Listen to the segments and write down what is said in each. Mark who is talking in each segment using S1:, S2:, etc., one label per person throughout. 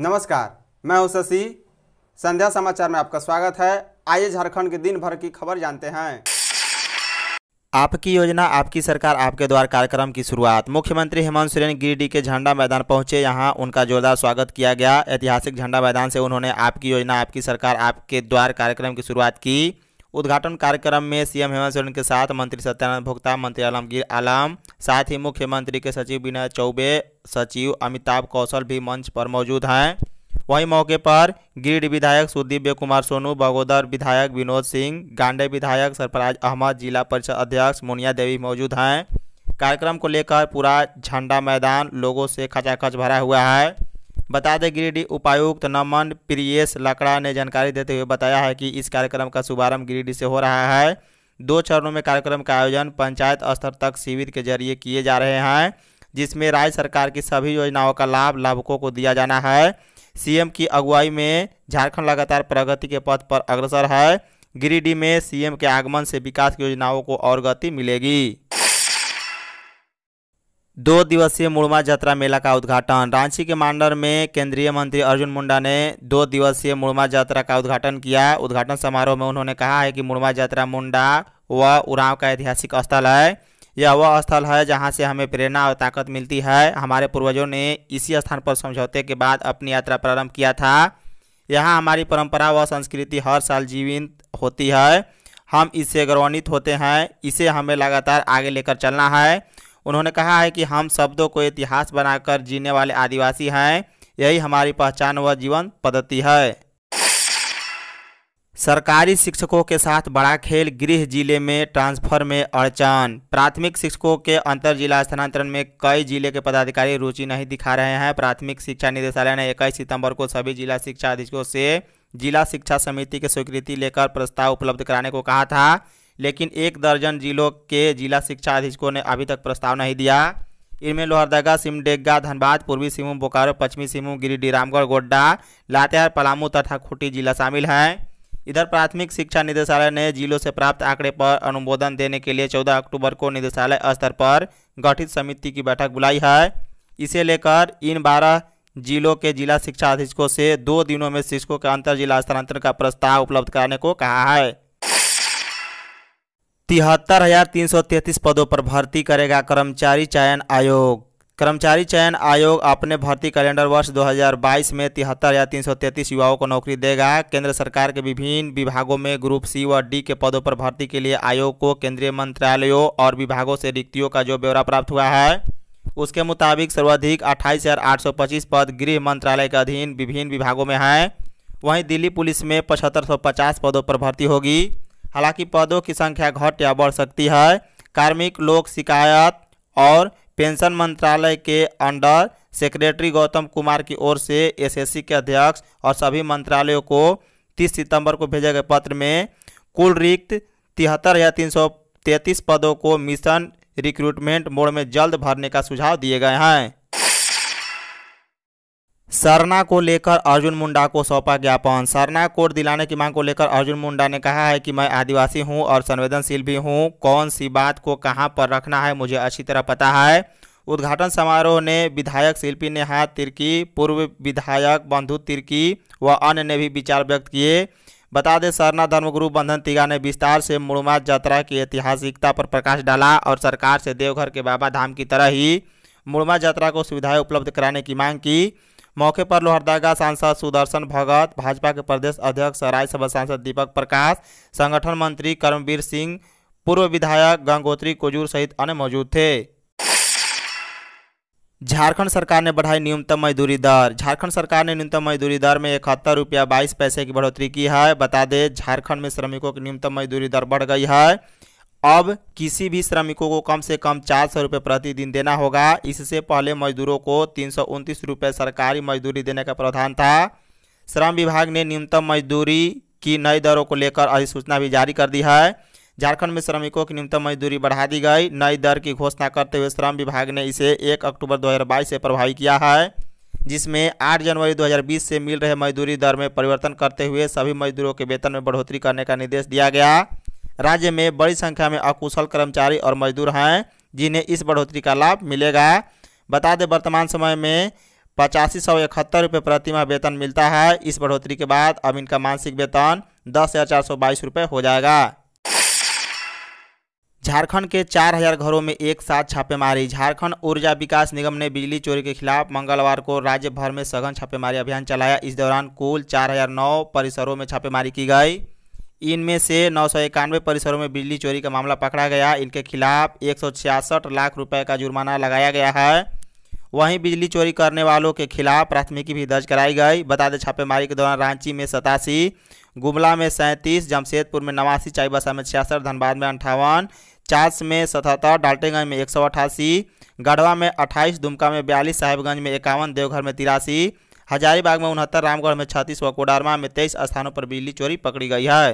S1: नमस्कार मैं हूं शशि संध्या समाचार में आपका स्वागत है आइए झारखंड के दिन भर की खबर जानते हैं आपकी योजना आपकी सरकार आपके द्वार कार्यक्रम की शुरुआत मुख्यमंत्री हेमंत सोरेन गिरिडीह के झंडा मैदान पहुंचे यहां उनका जोरदार स्वागत किया गया ऐतिहासिक झंडा मैदान से उन्होंने आपकी योजना आपकी सरकार आपके द्वार कार्यक्रम की शुरुआत की उद्घाटन कार्यक्रम में सीएम हेमंत सोरेन के साथ मंत्री सत्यानंद भोक्ता मंत्री आलमगीर आलम साथ ही मुख्यमंत्री के सचिव विनय चौबे सचिव अमिताभ कौशल भी मंच पर मौजूद हैं वहीं मौके पर गिरिड विधायक सुदीप्य कुमार सोनू बगोदर विधायक विनोद सिंह गांडे विधायक सरफराज अहमद जिला परिषद अध्यक्ष मुनिया देवी मौजूद हैं कार्यक्रम को लेकर पूरा झंडा मैदान लोगों से खचाखच भरा हुआ है बता दें गिरिडीह उपायुक्त नमन प्रियेश लकड़ा ने जानकारी देते हुए बताया है कि इस कार्यक्रम का शुभारंभ गिरिडीह से हो रहा है दो चरणों में कार्यक्रम का आयोजन पंचायत स्तर तक शिविर के जरिए किए जा रहे हैं जिसमें राज्य सरकार की सभी योजनाओं का लाभ लाभुकों को दिया जाना है सीएम की अगुवाई में झारखंड लगातार प्रगति के पथ पर अग्रसर है गिरिडीह में सीएम के आगमन से विकास की योजनाओं को और गति मिलेगी दो दिवसीय मुड़मा जत्रा मेला का उद्घाटन रांची के मांडर में केंद्रीय मंत्री अर्जुन मुंडा ने दो दिवसीय मुड़मा जत्रा का उद्घाटन किया उद्घाटन समारोह में उन्होंने कहा है कि मुड़मा जत्रा मुंडा व उरांव का ऐतिहासिक स्थल है यह वह स्थल है जहाँ से हमें प्रेरणा और ताकत मिलती है हमारे पूर्वजों ने इसी स्थान पर समझौते के बाद अपनी यात्रा प्रारंभ किया था यहाँ हमारी परम्परा व संस्कृति हर साल जीवित होती है हम इससे गौरवान्वित होते हैं इसे हमें लगातार आगे लेकर चलना है उन्होंने कहा है कि हम शब्दों को इतिहास बनाकर जीने वाले आदिवासी हैं यही हमारी पहचान व जीवन पद्धति है सरकारी शिक्षकों के साथ बड़ा खेल गृह जिले में ट्रांसफर में अड़चन प्राथमिक शिक्षकों के अंतर जिला स्थानांतरण में कई जिले के पदाधिकारी रुचि नहीं दिखा रहे हैं प्राथमिक शिक्षा निदेशालय ने इक्कीस सितंबर को सभी जिला शिक्षा अधीक्षकों से जिला शिक्षा समिति की स्वीकृति लेकर प्रस्ताव उपलब्ध कराने को कहा था लेकिन एक दर्जन जिलों के जिला शिक्षा अधीक्षकों ने अभी तक प्रस्ताव नहीं दिया इनमें लोहरदगा सिमडेगा धनबाद पूर्वी सिंहभूम बोकारो पश्चिमी सिंहभूम गिरिडीह रामगढ़ गोड्डा लातेहार पलामू तथा खूंटी जिला शामिल हैं इधर प्राथमिक शिक्षा निदेशालय ने जिलों से प्राप्त आंकड़े पर अनुमोदन देने के लिए 14 अक्टूबर को निदेशालय स्तर पर गठित समिति की बैठक बुलाई है इसे लेकर इन बारह जिलों के जिला शिक्षा अधीक्षकों से दो दिनों में शिक्षकों के अंतर जिला स्थानांतरण का प्रस्ताव उपलब्ध कराने को कहा है तिहत्तर हजार तीन सौ तैंतीस पदों पर भर्ती करेगा कर्मचारी चयन आयोग कर्मचारी चयन आयोग अपने भर्ती कैलेंडर वर्ष 2022 में तिहत्तर हजार तीन सौ तैंतीस युवाओं को नौकरी देगा केंद्र सरकार के विभिन्न विभागों में ग्रुप सी व डी के पदों पर भर्ती के लिए आयोग को केंद्रीय मंत्रालयों और विभागों से रिक्तियों का जो ब्यौरा प्राप्त हुआ है उसके मुताबिक सर्वाधिक अट्ठाईस पद गृह मंत्रालय के अधीन विभिन्न विभागों में हैं वहीं दिल्ली पुलिस में पचहत्तर पचास पदों पर भर्ती होगी हालांकि पदों की संख्या घट या बढ़ सकती है कार्मिक लोक शिकायत और पेंशन मंत्रालय के अंडर सेक्रेटरी गौतम कुमार की ओर से एसएससी के अध्यक्ष और सभी मंत्रालयों को 30 सितंबर को भेजे गए पत्र में कुल रिक्त तिहत्तर या तीन पदों को मिशन रिक्रूटमेंट मोड में जल्द भरने का सुझाव दिए गए हैं सरना को लेकर अर्जुन मुंडा को सौंपा ज्ञापन सरना कोड दिलाने की मांग को लेकर अर्जुन मुंडा ने कहा है कि मैं आदिवासी हूं और संवेदनशील भी हूं कौन सी बात को कहां पर रखना है मुझे अच्छी तरह पता है उद्घाटन समारोह ने विधायक शिल्पी नेहा तिर्की पूर्व विधायक बंधु तिर्की व अन्य ने भी विचार व्यक्त किए बता दें सरना धर्मगुरु बंधन तिगा ने विस्तार से मुड़मा यात्रा की ऐतिहासिकता पर प्रकाश डाला और सरकार से देवघर के बाबा धाम की तरह ही मुड़मा यात्रा को सुविधाएं उपलब्ध कराने की मांग की मौके पर लोहरदगा सांसद सुदर्शन भगत भाजपा के प्रदेश अध्यक्ष राज्यसभा सांसद दीपक प्रकाश संगठन मंत्री कर्मवीर सिंह पूर्व विधायक गंगोत्री कोजूर सहित अन्य मौजूद थे झारखंड सरकार ने बढ़ाई न्यूनतम मजदूरी दर झारखंड सरकार ने न्यूनतम मजदूरी दर में इकहत्तर रुपया बाईस पैसे की बढ़ोतरी की है बता दें झारखंड में श्रमिकों की न्यूनतम मजदूरी दर बढ़ गई है अब किसी भी श्रमिकों को कम से कम चार सौ रुपये प्रतिदिन देना होगा इससे पहले मजदूरों को तीन सौ उनतीस रुपये सरकारी मजदूरी देने का प्रावधान था श्रम विभाग ने न्यूनतम मजदूरी की नई दरों को लेकर अधिसूचना भी जारी कर दी है झारखंड में श्रमिकों की न्यूनतम मजदूरी बढ़ा दी गई नई दर की घोषणा करते हुए श्रम विभाग ने इसे एक अक्टूबर दो से प्रभावी किया है जिसमें आठ जनवरी दो से मिल रहे मजदूरी दर में परिवर्तन करते हुए सभी मजदूरों के वेतन में बढ़ोतरी करने का निर्देश दिया गया राज्य में बड़ी संख्या में अकुशल कर्मचारी और मजदूर हैं जिन्हें इस बढ़ोतरी का लाभ मिलेगा बता दें वर्तमान समय में पचासी सौ इकहत्तर रुपये प्रतिमा वेतन मिलता है इस बढ़ोतरी के बाद अब इनका मासिक वेतन दस हज़ार चार सौ बाईस रुपये हो जाएगा झारखंड के चार हजार घरों में एक साथ छापेमारी झारखंड ऊर्जा विकास निगम ने बिजली चोरी के खिलाफ मंगलवार को राज्य भर में सघन छापेमारी अभियान चलाया इस दौरान कुल चार हजार नौ परिसरों में छापेमारी की गई इनमें से नौ सौ इक्यानवे परिसरों में बिजली चोरी का मामला पकड़ा गया इनके खिलाफ एक लाख रुपए का जुर्माना लगाया गया है वहीं बिजली चोरी करने वालों के खिलाफ प्राथमिकी भी दर्ज कराई गई बता दें छापेमारी के दौरान रांची में सतासी गुमला में सैंतीस जमशेदपुर में नवासी चाईबासा में छियासठ धनबाद में अंठावन चास में सतहत्तर डाल्टेगंज में एक सौ गढ़वा में अट्ठाईस दुमका में बयालीस साहेबगंज में इक्यावन देवघर में तिरासी हजारीबाग में उनहत्तर रामगढ़ में छत्तीस व कोडारमा में तेईस स्थानों पर बिजली चोरी पकड़ी गई है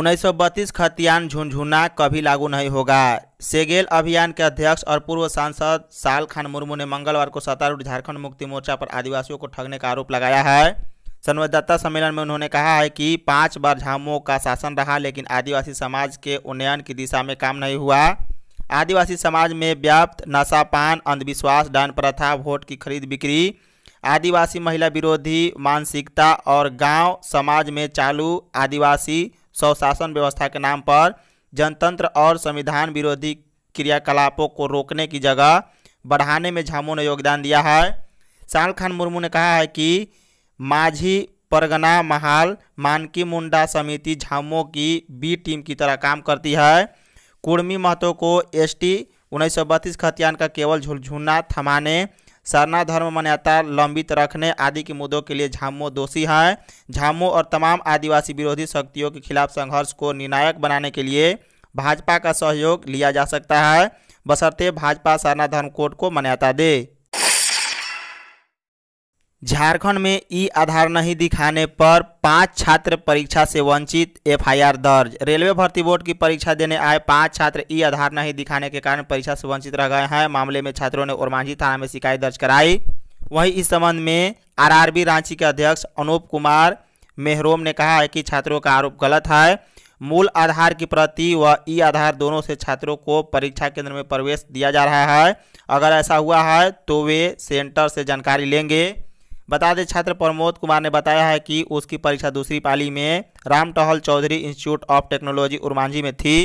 S1: उन्नीस सौ बत्तीस खतियान झुंझुना कभी लागू नहीं होगा सेगेल अभियान के अध्यक्ष और पूर्व सांसद साल खान मुर्मू ने मंगलवार को सत्तारूढ़ झारखंड मुक्ति मोर्चा पर आदिवासियों को ठगने का आरोप लगाया है संवाददाता सम्मेलन में उन्होंने कहा है कि पांच बार झामुओं का शासन रहा लेकिन आदिवासी समाज के उन्नयन की दिशा में काम नहीं हुआ आदिवासी समाज में व्याप्त नशापान अंधविश्वास दान प्रथा वोट की खरीद बिक्री आदिवासी महिला विरोधी मानसिकता और गांव समाज में चालू आदिवासी स्वशासन व्यवस्था के नाम पर जनतंत्र और संविधान विरोधी क्रियाकलापों को रोकने की जगह बढ़ाने में झामू ने योगदान दिया है साल खान मुर्मू ने कहा है कि माझी परगना महाल मानकी मुंडा समिति झामो की बी टीम की तरह काम करती है कुर्मी महतो को एस टी उन्नीस सौ बत्तीस खतियान का केवल झुलझुना थमाने सरना धर्म मान्यता लंबित रखने आदि के मुद्दों के लिए झामो दोषी हैं झामो और तमाम आदिवासी विरोधी शक्तियों के खिलाफ संघर्ष को निर्णायक बनाने के लिए भाजपा का सहयोग लिया जा सकता है बशर्ते भाजपा सरना धर्म कोर्ट को मान्यता दे झारखंड में ई आधार नहीं दिखाने पर पांच छात्र परीक्षा से वंचित एफआईआर दर्ज रेलवे भर्ती बोर्ड की परीक्षा देने आए पांच छात्र ई आधार नहीं दिखाने के कारण परीक्षा से वंचित रह गए हैं मामले में छात्रों ने ओरमांझी थाना में शिकायत दर्ज कराई वहीं इस संबंध में आरआरबी रांची के अध्यक्ष अनूप कुमार मेहरोम ने कहा है कि छात्रों का आरोप गलत है मूल आधार की प्रति व ई आधार दोनों से छात्रों को परीक्षा केंद्र में प्रवेश दिया जा रहा है अगर ऐसा हुआ है तो वे सेंटर से जानकारी लेंगे बता दें छात्र प्रमोद कुमार ने बताया है कि उसकी परीक्षा दूसरी पाली में Ram Tahal Chaudhary institute of technology Ormanjhi में थी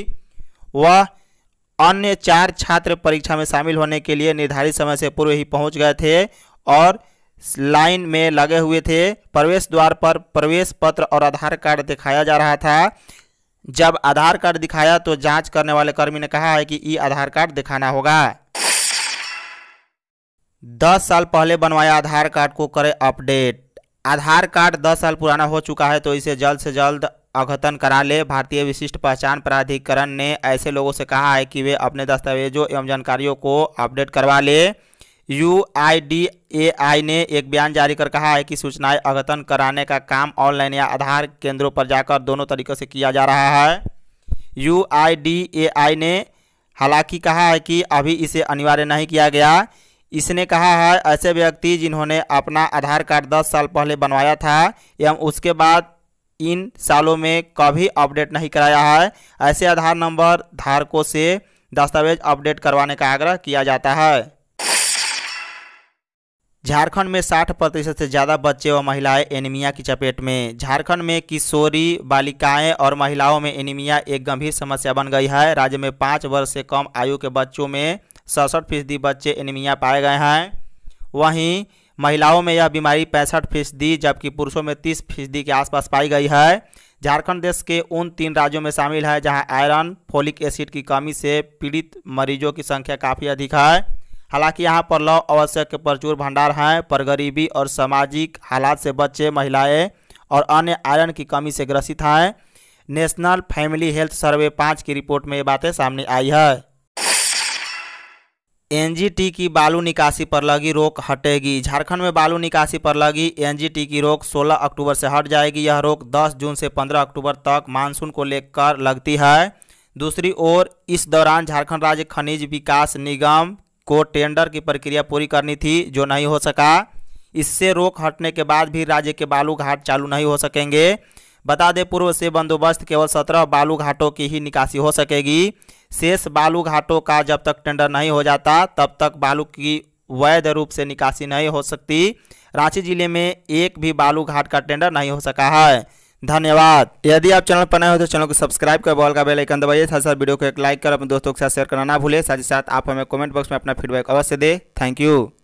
S1: वह अन्य चार छात्र परीक्षा में शामिल होने के लिए निर्धारित समय से पूर्व ही पहुंच गए थे और लाइन में लगे हुए थे प्रवेश द्वार पर प्रवेश पत्र और आधार कार्ड दिखाया जा रहा था जब आधार कार्ड दिखाया तो जांच करने वाले कर्मी ने कहा है कि ई आधार कार्ड दिखाना होगा दस साल पहले बनवाया आधार कार्ड को करें अपडेट आधार कार्ड दस साल पुराना हो चुका है तो इसे जल्द से जल्द अघतन करा ले भारतीय विशिष्ट पहचान प्राधिकरण ने ऐसे लोगों से कहा है कि वे अपने दस्तावेजों एवं जानकारियों को अपडेट करवा ले यू आई डी ए आई ने एक बयान जारी कर कहा है कि सूचनाएं अघतन कराने का काम ऑनलाइन या आधार केंद्रों पर जाकर दोनों तरीक़ों से किया जा रहा है यू आई डी ए आई ने हालांकि कहा है कि अभी इसे अनिवार्य नहीं किया गया इसने कहा है ऐसे व्यक्ति जिन्होंने अपना आधार कार्ड 10 साल पहले बनवाया था एवं उसके बाद इन सालों में कभी अपडेट नहीं कराया है ऐसे आधार नंबर धारकों से दस्तावेज अपडेट करवाने का आग्रह किया जाता है झारखंड में 60 प्रतिशत से ज़्यादा बच्चे व महिलाएं एनीमिया की चपेट में झारखंड में किशोरी बालिकाएं और महिलाओं में एनीमिया एक गंभीर समस्या बन गई है राज्य में पाँच वर्ष से कम आयु के बच्चों में सड़सठ फीसदी बच्चे एनीमिया पाए गए हैं वहीं महिलाओं में यह बीमारी पैंसठ फीसदी जबकि पुरुषों में तीस फीसदी के आसपास पाई गई है झारखंड देश के उन तीन राज्यों में शामिल है जहां आयरन फोलिक एसिड की कमी से पीड़ित मरीजों की संख्या काफ़ी अधिक है हालांकि यहां पर लौ आवश्यक के प्रचुर भंडार हैं पर गरीबी और सामाजिक हालात से बच्चे महिलाएं और अन्य आयरन की कमी से ग्रसित हैं नेशनल फैमिली हेल्थ सर्वे पाँच की रिपोर्ट में ये बातें सामने आई है एनजीटी की बालू निकासी पर लगी रोक हटेगी झारखंड में बालू निकासी पर लगी एनजीटी की रोक 16 अक्टूबर से हट जाएगी यह रोक 10 जून से 15 अक्टूबर तक मानसून को लेकर लगती है दूसरी ओर इस दौरान झारखंड राज्य खनिज विकास निगम को टेंडर की प्रक्रिया पूरी करनी थी जो नहीं हो सका इससे रोक हटने के बाद भी राज्य के बालू घाट चालू नहीं हो सकेंगे बता दें पूर्व से बंदोबस्त केवल सत्रह बालू घाटों की ही निकासी हो सकेगी शेष बालू घाटों का जब तक टेंडर नहीं हो जाता तब तक बालू की वैध रूप से निकासी नहीं हो सकती रांची जिले में एक भी बालू घाट का टेंडर नहीं हो सका है धन्यवाद यदि आप चैनल पर नए हो तो चैनल को सब्सक्राइब कर बॉल का बेल आइकन दबाइए साथ साथ वीडियो को एक लाइक कर अपने दोस्तों के साथ शेयर करना ना भूले साथ ही साथ आप हमें कमेंट बॉक्स में अपना फीडबैक अवश्य दे थैंक यू